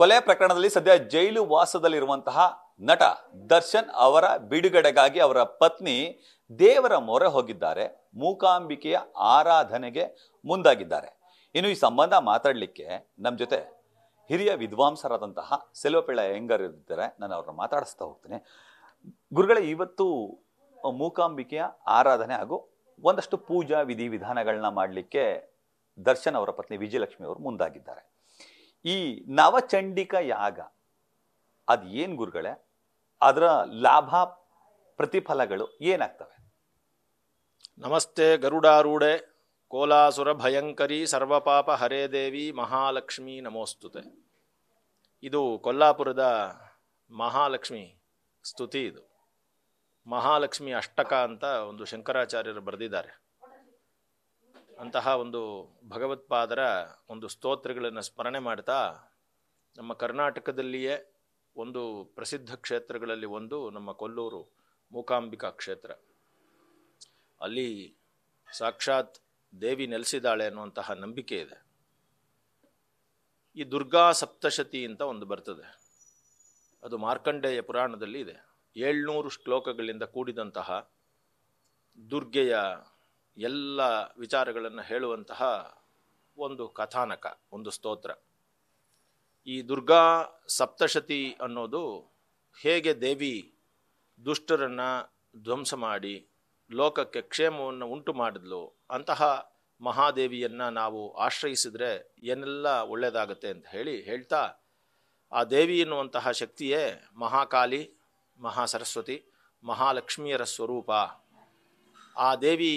ಕೊಲೆ ಪ್ರಕರಣದಲ್ಲಿ ಸದ್ಯ ಜೈಲು ವಾಸದಲ್ಲಿರುವಂತಹ ನಟ ದರ್ಶನ್ ಅವರ ಬಿಡುಗಡೆಗಾಗಿ ಅವರ ಪತ್ನಿ ದೇವರ ಮೊರೆ ಹೋಗಿದ್ದಾರೆ ಮೂಕಾಂಬಿಕೆಯ ಆರಾಧನೆಗೆ ಮುಂದಾಗಿದ್ದಾರೆ ಇನ್ನು ಈ ಸಂಬಂಧ ಮಾತಾಡಲಿಕ್ಕೆ ನಮ್ಮ ಜೊತೆ ಹಿರಿಯ ವಿದ್ವಾಂಸರಾದಂತಹ ಸೆಲ್ವಪಿಳ ಹೆಂಗರ್ ಇದ್ದಾರೆ ನಾನು ಅವ್ರನ್ನ ಮಾತಾಡಿಸ್ತಾ ಹೋಗ್ತೀನಿ ಗುರುಗಳೇ ಇವತ್ತು ಮೂಕಾಂಬಿಕೆಯ ಆರಾಧನೆ ಹಾಗೂ ಒಂದಷ್ಟು ಪೂಜಾ ವಿಧಾನಗಳನ್ನ ಮಾಡಲಿಕ್ಕೆ ದರ್ಶನ್ ಅವರ ಪತ್ನಿ ವಿಜಯಲಕ್ಷ್ಮಿ ಅವರು ಮುಂದಾಗಿದ್ದಾರೆ ಈ ನವಚಂಡಿಕ ಯಾಗ ಅದು ಏನು ಗುರುಗಳೇ ಅದರ ಲಾಭ ಪ್ರತಿಫಲಗಳು ಏನಾಗ್ತವೆ ನಮಸ್ತೆ ಗರುಡಾರೂಢೆ ಕೋಲಾಸುರ ಭಯಂಕರಿ ಸರ್ವಪಾಪ ಹರೇ ದೇವಿ ಮಹಾಲಕ್ಷ್ಮಿ ನಮೋಸ್ತುತೆ ಇದು ಕೊಲ್ಲಾಪುರದ ಮಹಾಲಕ್ಷ್ಮಿ ಸ್ತುತಿ ಇದು ಮಹಾಲಕ್ಷ್ಮಿ ಅಷ್ಟಕ ಅಂತ ಒಂದು ಶಂಕರಾಚಾರ್ಯರು ಬರೆದಿದ್ದಾರೆ ಅಂತಹ ಒಂದು ಭಗವತ್ಪಾದರ ಒಂದು ಸ್ತೋತ್ರಗಳನ್ನು ಸ್ಮರಣೆ ಮಾಡ್ತಾ ನಮ್ಮ ಕರ್ನಾಟಕದಲ್ಲಿಯೇ ಒಂದು ಪ್ರಸಿದ್ಧ ಕ್ಷೇತ್ರಗಳಲ್ಲಿ ಒಂದು ನಮ್ಮ ಕೊಲ್ಲೂರು ಮೂಕಾಂಬಿಕಾ ಕ್ಷೇತ್ರ ಅಲ್ಲಿ ಸಾಕ್ಷಾತ್ ದೇವಿ ನೆಲೆಸಿದಾಳೆ ಅನ್ನುವಂತಹ ನಂಬಿಕೆ ಇದೆ ಈ ದುರ್ಗಾ ಸಪ್ತಶತಿ ಅಂತ ಒಂದು ಬರ್ತದೆ ಅದು ಮಾರ್ಕಂಡೇಯ ಪುರಾಣದಲ್ಲಿ ಇದೆ ಏಳ್ನೂರು ಶ್ಲೋಕಗಳಿಂದ ಕೂಡಿದಂತಹ ದುರ್ಗೆಯ ಎಲ್ಲ ವಿಚಾರಗಳನ್ನು ಹೇಳುವಂತಹ ಒಂದು ಕಥಾನಕ ಒಂದು ಸ್ತೋತ್ರ ಈ ದುರ್ಗಾ ಸಪ್ತಶತಿ ಅನ್ನೋದು ಹೇಗೆ ದೇವಿ ದುಷ್ಟರನ್ನು ಧ್ವಂಸ ಮಾಡಿ ಲೋಕಕ್ಕೆ ಕ್ಷೇಮವನ್ನು ಉಂಟು ಮಾಡಿದ್ಲು ಅಂತಹ ಮಹಾದೇವಿಯನ್ನು ನಾವು ಆಶ್ರಯಿಸಿದರೆ ಏನೆಲ್ಲ ಒಳ್ಳೆಯದಾಗುತ್ತೆ ಅಂತ ಹೇಳಿ ಹೇಳ್ತಾ ಆ ದೇವಿ ಎನ್ನುವಂತಹ ಶಕ್ತಿಯೇ ಮಹಾಕಾಲಿ ಸರಸ್ವತಿ ಮಹಾಲಕ್ಷ್ಮಿಯರ ಸ್ವರೂಪ ಆ ದೇವಿ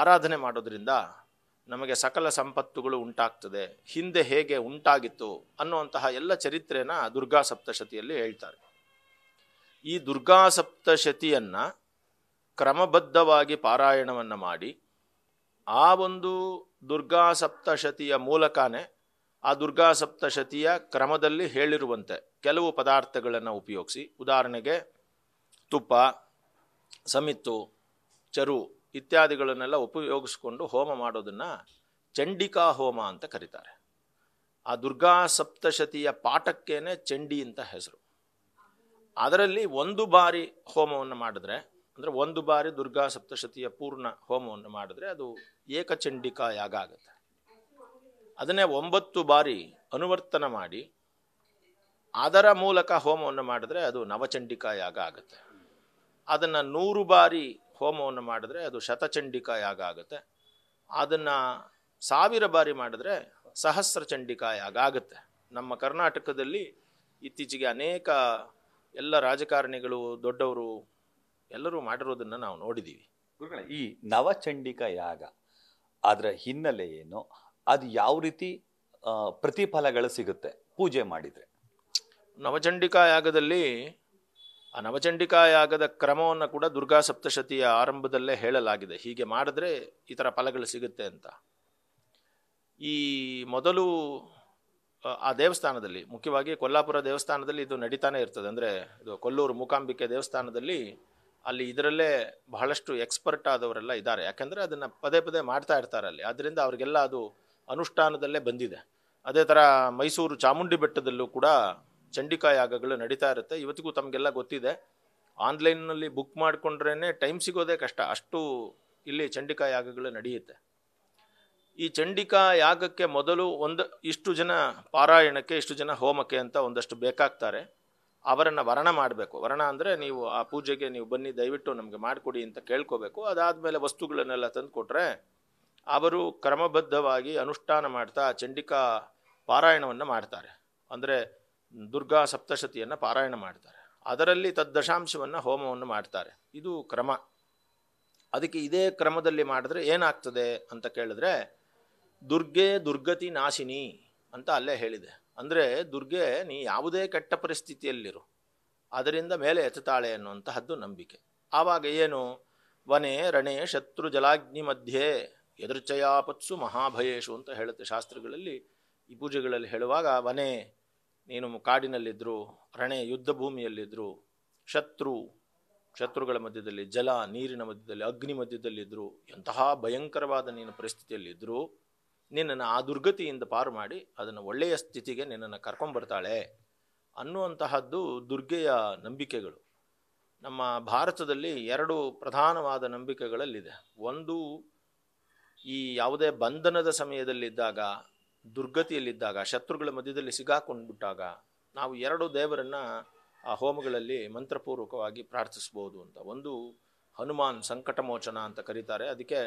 ಆರಾಧನೆ ಮಾಡೋದ್ರಿಂದ ನಮಗೆ ಸಕಲ ಸಂಪತ್ತುಗಳು ಉಂಟಾಗ್ತದೆ ಹಿಂದೆ ಹೇಗೆ ಉಂಟಾಗಿತ್ತು ಅನ್ನುವಂತಹ ಎಲ್ಲ ಚರಿತ್ರೆನ ದುರ್ಗಾ ಸಪ್ತಶತಿಯಲ್ಲಿ ಹೇಳ್ತಾರೆ ಈ ದುರ್ಗಾ ಸಪ್ತಶತಿಯನ್ನು ಕ್ರಮಬದ್ಧವಾಗಿ ಪಾರಾಯಣವನ್ನು ಮಾಡಿ ಆ ಒಂದು ದುರ್ಗಾ ಸಪ್ತಶತಿಯ ಮೂಲಕನೇ ಆ ದುರ್ಗಾ ಸಪ್ತಶತಿಯ ಕ್ರಮದಲ್ಲಿ ಹೇಳಿರುವಂತೆ ಕೆಲವು ಪದಾರ್ಥಗಳನ್ನು ಉಪಯೋಗಿಸಿ ಉದಾಹರಣೆಗೆ ತುಪ್ಪ ಸಮಿತ್ತು ಚರು ಇತ್ಯಾದಿಗಳನ್ನೆಲ್ಲ ಉಪಯೋಗಿಸ್ಕೊಂಡು ಹೋಮ ಮಾಡೋದನ್ನು ಚಂಡಿಕಾ ಹೋಮ ಅಂತ ಕರೀತಾರೆ ಆ ದುರ್ಗಾ ಸಪ್ತಶತಿಯ ಪಾಠಕ್ಕೇನೆ ಚಂಡಿ ಅಂತ ಹೆಸರು ಅದರಲ್ಲಿ ಒಂದು ಬಾರಿ ಹೋಮವನ್ನು ಮಾಡಿದ್ರೆ ಅಂದರೆ ಒಂದು ಬಾರಿ ದುರ್ಗಾ ಸಪ್ತಶತಿಯ ಪೂರ್ಣ ಹೋಮವನ್ನು ಮಾಡಿದ್ರೆ ಅದು ಏಕಚಂಡಿಕಾ ಯಾಗ ಆಗುತ್ತೆ ಅದನ್ನೇ ಒಂಬತ್ತು ಬಾರಿ ಅನುವರ್ತನ ಮಾಡಿ ಅದರ ಮೂಲಕ ಹೋಮವನ್ನು ಮಾಡಿದ್ರೆ ಅದು ನವಚಂಡಿಕಾ ಯಾಗ ಆಗುತ್ತೆ ಅದನ್ನು ನೂರು ಬಾರಿ ಹೋಮವನ್ನು ಮಾಡಿದ್ರೆ ಅದು ಶತಚಂಡಿಕಾ ಯಾಗ ಆಗುತ್ತೆ ಅದನ್ನು ಸಾವಿರ ಬಾರಿ ಮಾಡಿದ್ರೆ ಸಹಸ್ರ ಚಂಡಿಕಾ ಯಾಗ ಆಗುತ್ತೆ ನಮ್ಮ ಕರ್ನಾಟಕದಲ್ಲಿ ಇತ್ತೀಚೆಗೆ ಅನೇಕ ಎಲ್ಲ ರಾಜಕಾರಣಿಗಳು ದೊಡ್ಡವರು ಎಲ್ಲರೂ ಮಾಡಿರೋದನ್ನು ನಾವು ನೋಡಿದ್ದೀವಿ ಈ ನವಚಂಡಿಕಾ ಯಾಗ ಅದರ ಹಿನ್ನೆಲೆ ಏನು ಅದು ಯಾವ ರೀತಿ ಪ್ರತಿಫಲಗಳು ಸಿಗುತ್ತೆ ಪೂಜೆ ಮಾಡಿದರೆ ನವಚಂಡಿಕಾ ಯಾಗದಲ್ಲಿ ಆ ನವಚಂಡಿಕಾಯಾಗದ ಕ್ರಮವನ್ನು ಕೂಡ ದುರ್ಗಾ ಸಪ್ತಶತಿಯ ಆರಂಭದಲ್ಲೇ ಹೇಳಲಾಗಿದೆ ಹೀಗೆ ಮಾಡಿದ್ರೆ ಈ ಥರ ಫಲಗಳು ಸಿಗುತ್ತೆ ಅಂತ ಈ ಮೊದಲು ಆ ದೇವಸ್ಥಾನದಲ್ಲಿ ಮುಖ್ಯವಾಗಿ ಕೊಲ್ಲಾಪುರ ದೇವಸ್ಥಾನದಲ್ಲಿ ಇದು ನಡೀತಾನೆ ಇರ್ತದೆ ಅಂದರೆ ಇದು ಕೊಲ್ಲೂರು ಮೂಕಾಂಬಿಕೆ ದೇವಸ್ಥಾನದಲ್ಲಿ ಅಲ್ಲಿ ಇದರಲ್ಲೇ ಬಹಳಷ್ಟು ಎಕ್ಸ್ಪರ್ಟ್ ಆದವರೆಲ್ಲ ಇದ್ದಾರೆ ಯಾಕೆಂದರೆ ಅದನ್ನು ಪದೇ ಪದೇ ಮಾಡ್ತಾ ಇರ್ತಾರೆ ಅಲ್ಲಿ ಆದ್ದರಿಂದ ಅವರಿಗೆಲ್ಲ ಅದು ಅನುಷ್ಠಾನದಲ್ಲೇ ಬಂದಿದೆ ಅದೇ ಥರ ಮೈಸೂರು ಚಾಮುಂಡಿ ಬೆಟ್ಟದಲ್ಲೂ ಕೂಡ ಚಂಡಿಕಾ ಯಾಗಗಳು ನಡೀತಾ ಇರುತ್ತೆ ಇವತ್ತಿಗೂ ತಮಗೆಲ್ಲ ಗೊತ್ತಿದೆ ಆನ್ಲೈನ್ನಲ್ಲಿ ಬುಕ್ ಮಾಡಿಕೊಂಡ್ರೇ ಟೈಮ್ ಸಿಗೋದೇ ಕಷ್ಟ ಅಷ್ಟು ಇಲ್ಲಿ ಚಂಡಿಕಾ ಯಾಗಗಳು ನಡೆಯುತ್ತೆ ಈ ಚಂಡಿಕಾ ಯಾಗಕ್ಕೆ ಮೊದಲು ಒಂದು ಇಷ್ಟು ಜನ ಪಾರಾಯಣಕ್ಕೆ ಇಷ್ಟು ಜನ ಹೋಮಕ್ಕೆ ಅಂತ ಒಂದಷ್ಟು ಬೇಕಾಗ್ತಾರೆ ಅವರನ್ನು ವರ್ಣ ಮಾಡಬೇಕು ವರ್ಣ ಅಂದರೆ ನೀವು ಆ ಪೂಜೆಗೆ ನೀವು ಬನ್ನಿ ದಯವಿಟ್ಟು ನಮಗೆ ಮಾಡಿಕೊಡಿ ಅಂತ ಕೇಳ್ಕೋಬೇಕು ಅದಾದಮೇಲೆ ವಸ್ತುಗಳನ್ನೆಲ್ಲ ತಂದು ಅವರು ಕ್ರಮಬದ್ಧವಾಗಿ ಅನುಷ್ಠಾನ ಮಾಡ್ತಾ ಚಂಡಿಕಾ ಪಾರಾಯಣವನ್ನು ಮಾಡ್ತಾರೆ ಅಂದರೆ ದುರ್ಗಾ ಸಪ್ತಶತಿಯನ್ನು ಪಾರಾಯಣ ಮಾಡ್ತಾರೆ ಅದರಲ್ಲಿ ತದ್ದಶಾಂಶವನ್ನು ಹೋಮವನ್ನು ಮಾಡ್ತಾರೆ ಇದು ಕ್ರಮ ಅದಕ್ಕೆ ಇದೇ ಕ್ರಮದಲ್ಲಿ ಮಾಡಿದ್ರೆ ಏನಾಗ್ತದೆ ಅಂತ ಕೇಳಿದ್ರೆ ದುರ್ಗೆ ದುರ್ಗತಿ ನಾಶಿನಿ ಅಂತ ಅಲ್ಲೇ ಹೇಳಿದೆ ಅಂದರೆ ದುರ್ಗೆ ನೀ ಯಾವುದೇ ಕೆಟ್ಟ ಪರಿಸ್ಥಿತಿಯಲ್ಲಿರು ಅದರಿಂದ ಮೇಲೆ ಎತ್ತುತ್ತಾಳೆ ಅನ್ನುವಂತಹದ್ದು ನಂಬಿಕೆ ಆವಾಗ ಏನು ವನೆ ರಣೆ ಶತ್ರು ಜಲಾಗ್ನಿ ಮಧ್ಯೆ ಎದುರ್ಚಯಾಪತ್ಸು ಮಹಾಭಯೇಶು ಅಂತ ಹೇಳುತ್ತೆ ಶಾಸ್ತ್ರಗಳಲ್ಲಿ ಈ ಪೂಜೆಗಳಲ್ಲಿ ಹೇಳುವಾಗ ವನೆ ನೀನು ಕಾಡಿನಲ್ಲಿದ್ದರು ರಣೆ ಯುದ್ಧ ಭೂಮಿಯಲ್ಲಿದ್ದರು ಶತ್ರು ಶತ್ರುಗಳ ಮಧ್ಯದಲ್ಲಿ ಜಲ ನೀರಿನ ಮಧ್ಯದಲ್ಲಿ ಅಗ್ನಿ ಮಧ್ಯದಲ್ಲಿದ್ದರು ಎಂತಹ ಭಯಂಕರವಾದ ನೀನು ಪರಿಸ್ಥಿತಿಯಲ್ಲಿದ್ದರೂ ನಿನ್ನನ್ನು ಆ ದುರ್ಗತಿಯಿಂದ ಪಾರು ಮಾಡಿ ಅದನ್ನು ಒಳ್ಳೆಯ ಸ್ಥಿತಿಗೆ ನಿನ್ನನ್ನು ಕರ್ಕೊಂಬರ್ತಾಳೆ ಅನ್ನುವಂತಹದ್ದು ದುರ್ಗೆಯ ನಂಬಿಕೆಗಳು ನಮ್ಮ ಭಾರತದಲ್ಲಿ ಎರಡು ಪ್ರಧಾನವಾದ ನಂಬಿಕೆಗಳಲ್ಲಿದೆ ಒಂದು ಈ ಯಾವುದೇ ಬಂಧನದ ಸಮಯದಲ್ಲಿದ್ದಾಗ ದುರ್ಗತಿಯಲ್ಲಿದ್ದಾಗ ಶತ್ರುಗಳ ಮಧ್ಯದಲ್ಲಿ ಸಿಗಾಕೊಂಡ್ಬಿಟ್ಟಾಗ ನಾವು ಎರಡು ದೇವರನ್ನು ಆ ಹೋಮಗಳಲ್ಲಿ ಮಂತ್ರಪೂರ್ವಕವಾಗಿ ಪ್ರಾರ್ಥಿಸ್ಬೋದು ಅಂತ ಒಂದು ಹನುಮಾನ್ ಸಂಕಟಮೋಚನ ಅಂತ ಕರೀತಾರೆ ಅದಕ್ಕೆ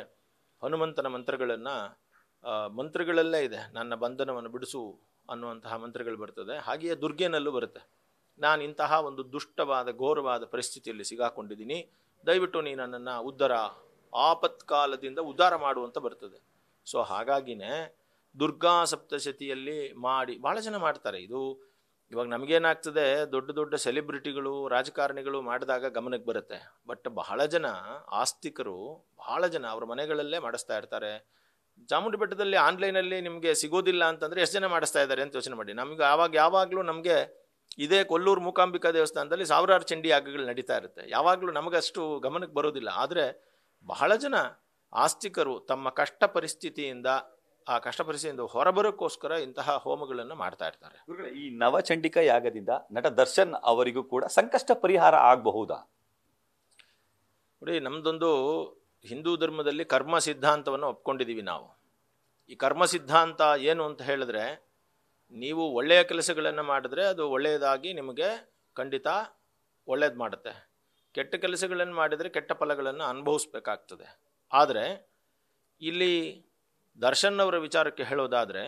ಹನುಮಂತನ ಮಂತ್ರಗಳನ್ನು ಮಂತ್ರಗಳಲ್ಲೇ ಇದೆ ನನ್ನ ಬಂಧನವನ್ನು ಬಿಡಿಸು ಅನ್ನುವಂತಹ ಮಂತ್ರಗಳು ಬರ್ತದೆ ಹಾಗೆಯೇ ದುರ್ಗೆನಲ್ಲೂ ಬರುತ್ತೆ ನಾನು ಇಂತಹ ಒಂದು ದುಷ್ಟವಾದ ಘೋರವಾದ ಪರಿಸ್ಥಿತಿಯಲ್ಲಿ ಸಿಗಾಕೊಂಡಿದ್ದೀನಿ ದಯವಿಟ್ಟು ನೀನು ನನ್ನನ್ನು ಉದ್ಧಾರ ಆಪತ್ಕಾಲದಿಂದ ಉದ್ಧಾರ ಮಾಡುವಂಥ ಬರ್ತದೆ ಸೊ ಹಾಗಾಗಿನೇ ದುರ್ಗಾ ಸಪ್ತಶತಿಯಲ್ಲಿ ಮಾಡಿ ಭಾಳ ಜನ ಮಾಡ್ತಾರೆ ಇದು ಇವಾಗ ನಮಗೇನಾಗ್ತದೆ ದೊಡ್ಡ ದೊಡ್ಡ ಸೆಲೆಬ್ರಿಟಿಗಳು ರಾಜಕಾರಣಿಗಳು ಮಾಡಿದಾಗ ಗಮನಕ್ಕೆ ಬರುತ್ತೆ ಬಟ್ ಬಹಳ ಜನ ಆಸ್ತಿಕರು ಬಹಳ ಜನ ಅವ್ರ ಮನೆಗಳಲ್ಲೇ ಮಾಡಿಸ್ತಾ ಇರ್ತಾರೆ ಚಾಮುಂಡಿ ಬೆಟ್ಟದಲ್ಲಿ ಆನ್ಲೈನಲ್ಲಿ ನಿಮಗೆ ಸಿಗೋದಿಲ್ಲ ಅಂತಂದರೆ ಎಷ್ಟು ಜನ ಮಾಡಿಸ್ತಾ ಇದ್ದಾರೆ ಅಂತ ಯೋಚನೆ ಮಾಡಿ ನಮಗೆ ಆವಾಗ ಯಾವಾಗಲೂ ನಮಗೆ ಇದೇ ಕೊಲ್ಲೂರು ಮೂಕಾಂಬಿಕಾ ದೇವಸ್ಥಾನದಲ್ಲಿ ಸಾವಿರಾರು ಚಂಡಿ ಯಾಗಗಳು ನಡೀತಾ ಇರುತ್ತೆ ಯಾವಾಗಲೂ ನಮಗಷ್ಟು ಗಮನಕ್ಕೆ ಬರೋದಿಲ್ಲ ಆದರೆ ಬಹಳ ಜನ ಆಸ್ತಿಕರು ತಮ್ಮ ಕಷ್ಟ ಪರಿಸ್ಥಿತಿಯಿಂದ ಆ ಎಂದು ಹೊರಬರೋಕ್ಕೋಸ್ಕರ ಇಂತಹ ಹೋಮಗಳನ್ನು ಮಾಡ್ತಾ ಇರ್ತಾರೆ ಈ ನವಚಂಡಿಕಾ ಯಾಗದಿಂದ ನಟ ದರ್ಶನ್ ಅವರಿಗೂ ಕೂಡ ಸಂಕಷ್ಟ ಪರಿಹಾರ ಆಗಬಹುದಾ ನೋಡಿ ನಮ್ಮದೊಂದು ಹಿಂದೂ ಧರ್ಮದಲ್ಲಿ ಕರ್ಮ ಸಿದ್ಧಾಂತವನ್ನು ಒಪ್ಕೊಂಡಿದ್ದೀವಿ ನಾವು ಈ ಕರ್ಮ ಸಿದ್ಧಾಂತ ಏನು ಅಂತ ಹೇಳಿದ್ರೆ ನೀವು ಒಳ್ಳೆಯ ಕೆಲಸಗಳನ್ನು ಮಾಡಿದ್ರೆ ಅದು ಒಳ್ಳೆಯದಾಗಿ ನಿಮಗೆ ಖಂಡಿತ ಒಳ್ಳೇದು ಮಾಡುತ್ತೆ ಕೆಟ್ಟ ಕೆಲಸಗಳನ್ನು ಮಾಡಿದರೆ ಕೆಟ್ಟ ಫಲಗಳನ್ನು ಅನುಭವಿಸ್ಬೇಕಾಗ್ತದೆ ಆದರೆ ಇಲ್ಲಿ ದರ್ಶನ್ ಅವರ ವಿಚಾರಕ್ಕೆ ಹೇಳೋದಾದರೆ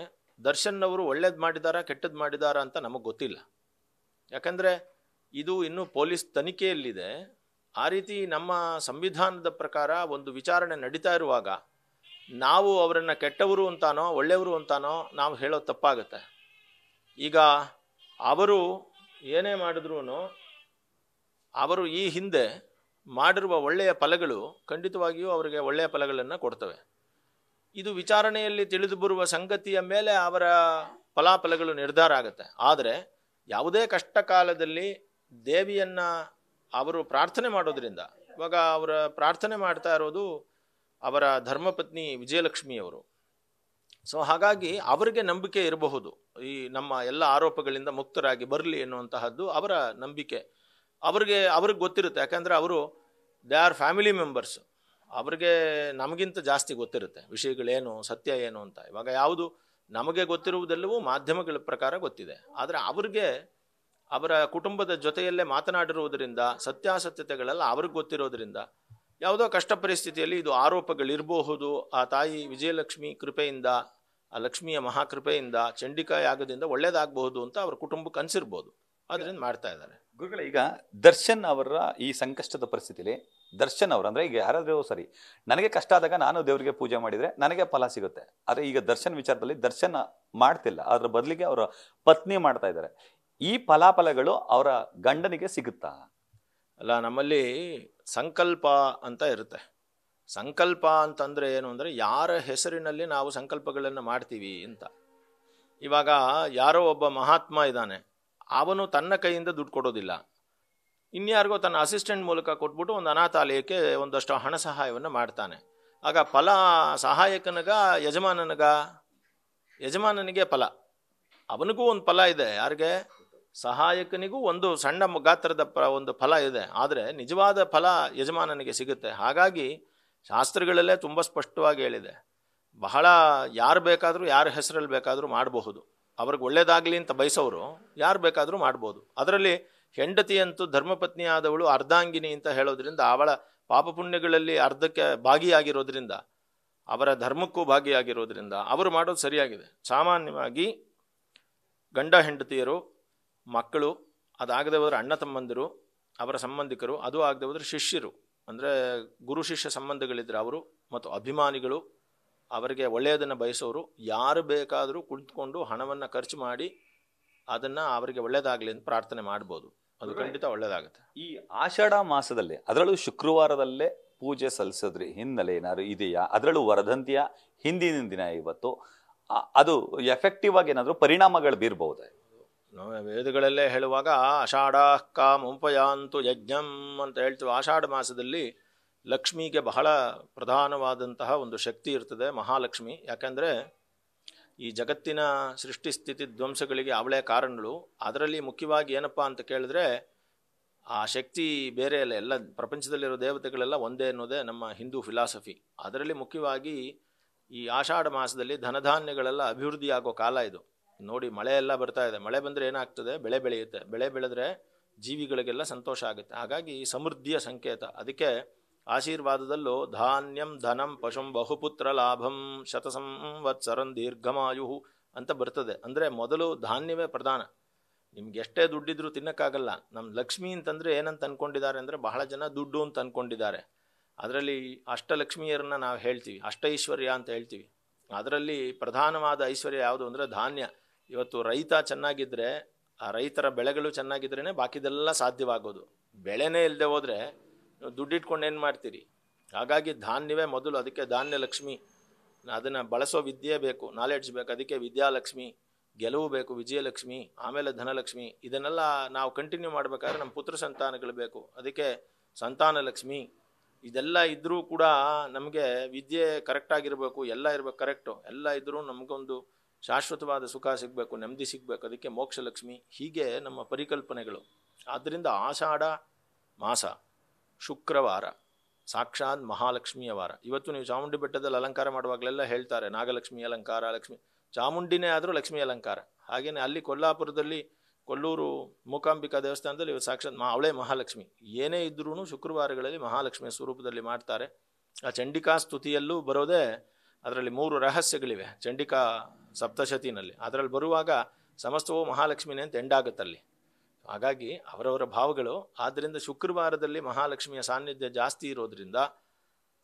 ದರ್ಶನ್ ಅವರು ಒಳ್ಳೇದು ಮಾಡಿದಾರಾ ಕೆಟ್ಟದ್ದು ಮಾಡಿದಾರಾ ಅಂತ ನಮಗೆ ಗೊತ್ತಿಲ್ಲ ಯಾಕಂದರೆ ಇದು ಇನ್ನೂ ಪೊಲೀಸ್ ತನಿಖೆಯಲ್ಲಿದೆ ಆ ರೀತಿ ನಮ್ಮ ಸಂವಿಧಾನದ ಪ್ರಕಾರ ಒಂದು ವಿಚಾರಣೆ ನಡೀತಾ ಇರುವಾಗ ನಾವು ಅವರನ್ನು ಕೆಟ್ಟವರು ಅಂತಾನೋ ಒಳ್ಳೆಯವರು ಅಂತಾನೋ ನಾವು ಹೇಳೋದು ತಪ್ಪಾಗುತ್ತೆ ಈಗ ಅವರು ಏನೇ ಮಾಡಿದ್ರೂ ಅವರು ಈ ಹಿಂದೆ ಮಾಡಿರುವ ಒಳ್ಳೆಯ ಫಲಗಳು ಖಂಡಿತವಾಗಿಯೂ ಅವರಿಗೆ ಒಳ್ಳೆಯ ಫಲಗಳನ್ನು ಕೊಡ್ತವೆ ಇದು ವಿಚಾರಣೆಯಲ್ಲಿ ಬರುವ ಸಂಗತಿಯ ಮೇಲೆ ಅವರ ಫಲಾಫಲಗಳು ನಿರ್ಧಾರ ಆಗುತ್ತೆ ಆದರೆ ಯಾವುದೇ ಕಷ್ಟ ಕಾಲದಲ್ಲಿ ದೇವಿಯನ್ನು ಅವರು ಪ್ರಾರ್ಥನೆ ಮಾಡೋದ್ರಿಂದ ಇವಾಗ ಅವರ ಪ್ರಾರ್ಥನೆ ಮಾಡ್ತಾ ಇರೋದು ಅವರ ಧರ್ಮಪತ್ನಿ ವಿಜಯಲಕ್ಷ್ಮಿಯವರು ಸೊ ಹಾಗಾಗಿ ಅವರಿಗೆ ನಂಬಿಕೆ ಇರಬಹುದು ಈ ನಮ್ಮ ಎಲ್ಲ ಆರೋಪಗಳಿಂದ ಮುಕ್ತರಾಗಿ ಬರಲಿ ಎನ್ನುವಂತಹದ್ದು ಅವರ ನಂಬಿಕೆ ಅವರಿಗೆ ಅವ್ರಿಗೆ ಗೊತ್ತಿರುತ್ತೆ ಯಾಕಂದರೆ ಅವರು ದೇ ಆರ್ ಫ್ಯಾಮಿಲಿ ಮೆಂಬರ್ಸ್ ಅವ್ರಿಗೆ ನಮಗಿಂತ ಜಾಸ್ತಿ ಗೊತ್ತಿರುತ್ತೆ ವಿಷಯಗಳೇನು ಸತ್ಯ ಏನು ಅಂತ ಇವಾಗ ಯಾವುದು ನಮಗೆ ಗೊತ್ತಿರುವುದೆಲ್ಲವೂ ಮಾಧ್ಯಮಗಳ ಪ್ರಕಾರ ಗೊತ್ತಿದೆ ಆದರೆ ಅವ್ರಿಗೆ ಅವರ ಕುಟುಂಬದ ಜೊತೆಯಲ್ಲೇ ಮಾತನಾಡಿರುವುದರಿಂದ ಸತ್ಯಾಸತ್ಯತೆಗಳೆಲ್ಲ ಅವ್ರಿಗೆ ಗೊತ್ತಿರೋದ್ರಿಂದ ಯಾವುದೋ ಕಷ್ಟ ಪರಿಸ್ಥಿತಿಯಲ್ಲಿ ಇದು ಆರೋಪಗಳಿರಬಹುದು ಆ ತಾಯಿ ವಿಜಯಲಕ್ಷ್ಮಿ ಕೃಪೆಯಿಂದ ಆ ಲಕ್ಷ್ಮಿಯ ಮಹಾಕೃಪೆಯಿಂದ ಚಂಡಿಕಾ ಯಾಗದಿಂದ ಒಳ್ಳೇದಾಗಬಹುದು ಅಂತ ಅವ್ರ ಕುಟುಂಬಕ್ಕೆ ಅನಿಸಿರ್ಬೋದು ಅದರಿಂದ ಮಾಡ್ತಾ ಇದ್ದಾರೆ ಗುರುಗಳ ಈಗ ದರ್ಶನ್ ಅವರ ಈ ಸಂಕಷ್ಟದ ಪರಿಸ್ಥಿತಿಲಿ ದರ್ಶನ್ ಅವರು ಅಂದರೆ ಈಗ ಯಾರಾದರೂ ಸರಿ ನನಗೆ ಕಷ್ಟ ಆದಾಗ ನಾನು ದೇವರಿಗೆ ಪೂಜೆ ಮಾಡಿದರೆ ನನಗೆ ಫಲ ಸಿಗುತ್ತೆ ಆದರೆ ಈಗ ದರ್ಶನ್ ವಿಚಾರದಲ್ಲಿ ದರ್ಶನ ಮಾಡ್ತಿಲ್ಲ ಅದರ ಬದಲಿಗೆ ಅವರ ಪತ್ನಿ ಮಾಡ್ತಾ ಇದ್ದಾರೆ ಈ ಫಲಾಫಲಗಳು ಅವರ ಗಂಡನಿಗೆ ಸಿಗುತ್ತಾ ಅಲ್ಲ ನಮ್ಮಲ್ಲಿ ಸಂಕಲ್ಪ ಅಂತ ಇರುತ್ತೆ ಸಂಕಲ್ಪ ಅಂತಂದರೆ ಏನು ಅಂದರೆ ಯಾರ ಹೆಸರಿನಲ್ಲಿ ನಾವು ಸಂಕಲ್ಪಗಳನ್ನು ಮಾಡ್ತೀವಿ ಅಂತ ಇವಾಗ ಯಾರೋ ಒಬ್ಬ ಮಹಾತ್ಮ ಇದ್ದಾನೆ ಅವನು ತನ್ನ ಕೈಯಿಂದ ದುಡ್ಡು ಕೊಡೋದಿಲ್ಲ ಇನ್ಯಾರಿಗೋ ತನ್ನ ಅಸಿಸ್ಟೆಂಟ್ ಮೂಲಕ ಕೊಟ್ಬಿಟ್ಟು ಒಂದು ಅನಾಥಾಲಯಕ್ಕೆ ಒಂದಷ್ಟು ಹಣ ಸಹಾಯವನ್ನು ಮಾಡ್ತಾನೆ ಆಗ ಫಲ ಸಹಾಯಕನಗ ಯಜಮಾನನಗ ಯಜಮಾನನಿಗೆ ಫಲ ಅವನಿಗೂ ಒಂದು ಫಲ ಇದೆ ಯಾರಿಗೆ ಸಹಾಯಕನಿಗೂ ಒಂದು ಸಣ್ಣ ಗಾತ್ರದ ಪ ಒಂದು ಫಲ ಇದೆ ಆದರೆ ನಿಜವಾದ ಫಲ ಯಜಮಾನನಿಗೆ ಸಿಗುತ್ತೆ ಹಾಗಾಗಿ ಶಾಸ್ತ್ರಗಳಲ್ಲೇ ತುಂಬ ಸ್ಪಷ್ಟವಾಗಿ ಹೇಳಿದೆ ಬಹಳ ಯಾರು ಬೇಕಾದರೂ ಯಾರ ಹೆಸರಲ್ಲಿ ಬೇಕಾದರೂ ಮಾಡಬಹುದು ಅವ್ರಿಗೆ ಒಳ್ಳೇದಾಗಲಿ ಅಂತ ಬಯಸೋರು ಯಾರು ಬೇಕಾದರೂ ಮಾಡ್ಬೋದು ಅದರಲ್ಲಿ ಹೆಂಡತಿಯಂತೂ ಧರ್ಮಪತ್ನಿ ಆದವಳು ಅರ್ಧಾಂಗಿನಿ ಅಂತ ಹೇಳೋದ್ರಿಂದ ಅವಳ ಪಾಪಪುಣ್ಯಗಳಲ್ಲಿ ಅರ್ಧಕ್ಕೆ ಭಾಗಿಯಾಗಿರೋದ್ರಿಂದ ಅವರ ಧರ್ಮಕ್ಕೂ ಭಾಗಿಯಾಗಿರೋದ್ರಿಂದ ಅವರು ಮಾಡೋದು ಸರಿಯಾಗಿದೆ ಸಾಮಾನ್ಯವಾಗಿ ಗಂಡ ಹೆಂಡತಿಯರು ಮಕ್ಕಳು ಅದಾಗದೆ ಹೋದ್ರೆ ಅಣ್ಣ ತಮ್ಮಂದಿರು ಅವರ ಸಂಬಂಧಿಕರು ಅದು ಆಗದೆ ಹೋದ್ರೆ ಶಿಷ್ಯರು ಅಂದರೆ ಗುರು ಶಿಷ್ಯ ಸಂಬಂಧಗಳಿದ್ದರೆ ಅವರು ಮತ್ತು ಅಭಿಮಾನಿಗಳು ಅವರಿಗೆ ಒಳ್ಳೆಯದನ್ನು ಬಯಸೋರು ಯಾರು ಬೇಕಾದರೂ ಕುಳಿತುಕೊಂಡು ಹಣವನ್ನು ಖರ್ಚು ಮಾಡಿ ಅದನ್ನು ಅವರಿಗೆ ಒಳ್ಳೆಯದಾಗಲಿ ಅಂತ ಪ್ರಾರ್ಥನೆ ಮಾಡ್ಬೋದು ಅದು ಖಂಡಿತ ಒಳ್ಳೆಯದಾಗುತ್ತೆ ಈ ಆಷಾಢ ಮಾಸದಲ್ಲಿ ಅದರಲ್ಲೂ ಶುಕ್ರವಾರದಲ್ಲೇ ಪೂಜೆ ಸಲ್ಲಿಸಿದ್ರಿ ಹಿನ್ನೆಲೆ ಏನಾದ್ರು ಇದೆಯಾ ಅದರಲ್ಲೂ ವರದಂತಿಯ ಹಿಂದಿನ ದಿನ ಇವತ್ತು ಅದು ಎಫೆಕ್ಟಿವ್ ಆಗಿ ಏನಾದರೂ ಪರಿಣಾಮಗಳು ಬೀರ್ಬಹುದೇ ವೇದಗಳಲ್ಲೇ ಹೇಳುವಾಗ ಆಷಾಢ ಉಪಯಾಂತು ಯಜ್ಞಂ ಅಂತ ಹೇಳ್ತೀವಿ ಆಷಾಢ ಮಾಸದಲ್ಲಿ ಲಕ್ಷ್ಮಿಗೆ ಬಹಳ ಪ್ರಧಾನವಾದಂತಹ ಒಂದು ಶಕ್ತಿ ಇರ್ತದೆ ಮಹಾಲಕ್ಷ್ಮಿ ಯಾಕೆಂದರೆ ಈ ಜಗತ್ತಿನ ಸೃಷ್ಟಿ ಸ್ಥಿತಿ ಧ್ವಂಸಗಳಿಗೆ ಅವಳೇ ಕಾರಣಗಳು ಅದರಲ್ಲಿ ಮುಖ್ಯವಾಗಿ ಏನಪ್ಪ ಅಂತ ಕೇಳಿದ್ರೆ ಆ ಶಕ್ತಿ ಬೇರೆ ಅಲ್ಲ ಎಲ್ಲ ಪ್ರಪಂಚದಲ್ಲಿರೋ ದೇವತೆಗಳೆಲ್ಲ ಒಂದೇ ಅನ್ನೋದೇ ನಮ್ಮ ಹಿಂದೂ ಫಿಲಾಸಫಿ ಅದರಲ್ಲಿ ಮುಖ್ಯವಾಗಿ ಈ ಆಷಾಢ ಮಾಸದಲ್ಲಿ ಧನಧಾನ್ಯಗಳೆಲ್ಲ ಆಗೋ ಕಾಲ ಇದು ನೋಡಿ ಮಳೆ ಎಲ್ಲ ಬರ್ತಾ ಇದೆ ಮಳೆ ಬಂದರೆ ಏನಾಗ್ತದೆ ಬೆಳೆ ಬೆಳೆಯುತ್ತೆ ಬೆಳೆ ಬೆಳೆದ್ರೆ ಜೀವಿಗಳಿಗೆಲ್ಲ ಸಂತೋಷ ಆಗುತ್ತೆ ಹಾಗಾಗಿ ಸಮೃದ್ಧಿಯ ಸಂಕೇತ ಅದಕ್ಕೆ ಆಶೀರ್ವಾದದಲ್ಲೂ ಧಾನ್ಯಂ ಧನಂ ಪಶುಂ ಬಹುಪುತ್ರ ಲಾಭಂ ಶತಸಂವತ್ಸರಂ ದೀರ್ಘಮಾಯು ಅಂತ ಬರ್ತದೆ ಅಂದರೆ ಮೊದಲು ಧಾನ್ಯವೇ ಪ್ರಧಾನ ನಿಮ್ಗೆ ಎಷ್ಟೇ ದುಡ್ಡಿದ್ರೂ ತಿನ್ನಕ್ಕಾಗಲ್ಲ ನಮ್ಮ ಲಕ್ಷ್ಮಿ ಅಂತಂದರೆ ಏನಂತ ಅನ್ಕೊಂಡಿದ್ದಾರೆ ಅಂದರೆ ಬಹಳ ಜನ ದುಡ್ಡು ಅಂತ ಅಂದ್ಕೊಂಡಿದ್ದಾರೆ ಅದರಲ್ಲಿ ಅಷ್ಟಲಕ್ಷ್ಮಿಯರನ್ನ ನಾವು ಹೇಳ್ತೀವಿ ಅಷ್ಟ ಅಂತ ಹೇಳ್ತೀವಿ ಅದರಲ್ಲಿ ಪ್ರಧಾನವಾದ ಐಶ್ವರ್ಯ ಯಾವುದು ಅಂದರೆ ಧಾನ್ಯ ಇವತ್ತು ರೈತ ಚೆನ್ನಾಗಿದ್ದರೆ ಆ ರೈತರ ಬೆಳೆಗಳು ಚೆನ್ನಾಗಿದ್ರೇ ಬಾಕಿದೆಲ್ಲ ಸಾಧ್ಯವಾಗೋದು ಬೆಳೆನೇ ಇಲ್ಲದೆ ಹೋದರೆ ದುಡ್ಡಿಟ್ಕೊಂಡು ಏನು ಮಾಡ್ತೀರಿ ಹಾಗಾಗಿ ಧಾನ್ಯವೇ ಮೊದಲು ಅದಕ್ಕೆ ಧಾನ್ಯ ಲಕ್ಷ್ಮಿ ಅದನ್ನು ಬಳಸೋ ವಿದ್ಯೆ ಬೇಕು ನಾಲೆಡ್ಜ್ ಬೇಕು ಅದಕ್ಕೆ ವಿದ್ಯಾಲಕ್ಷ್ಮಿ ಗೆಲುವು ಬೇಕು ವಿಜಯಲಕ್ಷ್ಮಿ ಆಮೇಲೆ ಧನಲಕ್ಷ್ಮಿ ಇದನ್ನೆಲ್ಲ ನಾವು ಕಂಟಿನ್ಯೂ ಮಾಡಬೇಕಾದ್ರೆ ನಮ್ಮ ಪುತ್ರ ಸಂತಾನಗಳು ಬೇಕು ಅದಕ್ಕೆ ಸಂತಾನಲಕ್ಷ್ಮಿ ಇದೆಲ್ಲ ಇದ್ದರೂ ಕೂಡ ನಮಗೆ ವಿದ್ಯೆ ಕರೆಕ್ಟಾಗಿರಬೇಕು ಎಲ್ಲ ಇರಬೇಕು ಕರೆಕ್ಟು ಎಲ್ಲ ಇದ್ದರೂ ನಮಗೊಂದು ಶಾಶ್ವತವಾದ ಸುಖ ಸಿಗಬೇಕು ನೆಮ್ಮದಿ ಸಿಗಬೇಕು ಅದಕ್ಕೆ ಮೋಕ್ಷಲಕ್ಷ್ಮಿ ಹೀಗೆ ನಮ್ಮ ಪರಿಕಲ್ಪನೆಗಳು ಆದ್ದರಿಂದ ಆಷಾಢ ಮಾಸ ಶುಕ್ರವಾರ ಸಾಕ್ಷಾತ್ ಮಹಾಲಕ್ಷ್ಮಿಯ ವಾರ ಇವತ್ತು ನೀವು ಚಾಮುಂಡಿ ಬೆಟ್ಟದಲ್ಲಿ ಅಲಂಕಾರ ಮಾಡುವಾಗಲೆಲ್ಲ ಹೇಳ್ತಾರೆ ನಾಗಲಕ್ಷ್ಮಿ ಅಲಂಕಾರ ಲಕ್ಷ್ಮಿ ಚಾಮುಂಡಿನೇ ಆದರೂ ಲಕ್ಷ್ಮಿ ಅಲಂಕಾರ ಹಾಗೆಯೇ ಅಲ್ಲಿ ಕೊಲ್ಲಾಪುರದಲ್ಲಿ ಕೊಲ್ಲೂರು ಮೂಕಾಂಬಿಕಾ ದೇವಸ್ಥಾನದಲ್ಲಿ ಇವತ್ತು ಸಾಕ್ಷಾತ್ ಮಾ ಅವಳೇ ಮಹಾಲಕ್ಷ್ಮಿ ಏನೇ ಇದ್ರೂ ಶುಕ್ರವಾರಗಳಲ್ಲಿ ಮಹಾಲಕ್ಷ್ಮಿಯ ಸ್ವರೂಪದಲ್ಲಿ ಮಾಡ್ತಾರೆ ಆ ಚಂಡಿಕಾ ಸ್ತುತಿಯಲ್ಲೂ ಬರೋದೇ ಅದರಲ್ಲಿ ಮೂರು ರಹಸ್ಯಗಳಿವೆ ಚಂಡಿಕಾ ಸಪ್ತಶತಿನಲ್ಲಿ ಅದರಲ್ಲಿ ಬರುವಾಗ ಸಮಸ್ತವೂ ಮಹಾಲಕ್ಷ್ಮಿನೇ ಅಂತ ಎಂಡಾಗುತ್ತಲ್ಲಿ ಹಾಗಾಗಿ ಅವರವರ ಭಾವಗಳು ಆದ್ದರಿಂದ ಶುಕ್ರವಾರದಲ್ಲಿ ಮಹಾಲಕ್ಷ್ಮಿಯ ಸಾನ್ನಿಧ್ಯ ಜಾಸ್ತಿ ಇರೋದ್ರಿಂದ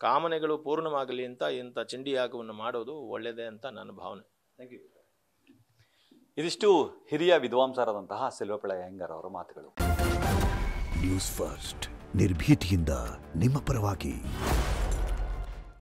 ಕಾಮನೆಗಳು ಪೂರ್ಣವಾಗಲಿ ಅಂತ ಇಂಥ ಯಾಗವನ್ನು ಮಾಡೋದು ಒಳ್ಳೆಯದೇ ಅಂತ ನನ್ನ ಭಾವನೆ ಥ್ಯಾಂಕ್ ಯು ಇದಿಷ್ಟು ಹಿರಿಯ ವಿದ್ವಾಂಸರಾದಂತಹ ಸೆಲ್ವಪಳ ಹೆಂಗರ್ ಅವರ ಮಾತುಗಳು ನ್ಯೂಸ್ ಫಸ್ಟ್ ನಿರ್ಭೀತಿಯಿಂದ ನಿಮ್ಮ ಪರವಾಗಿ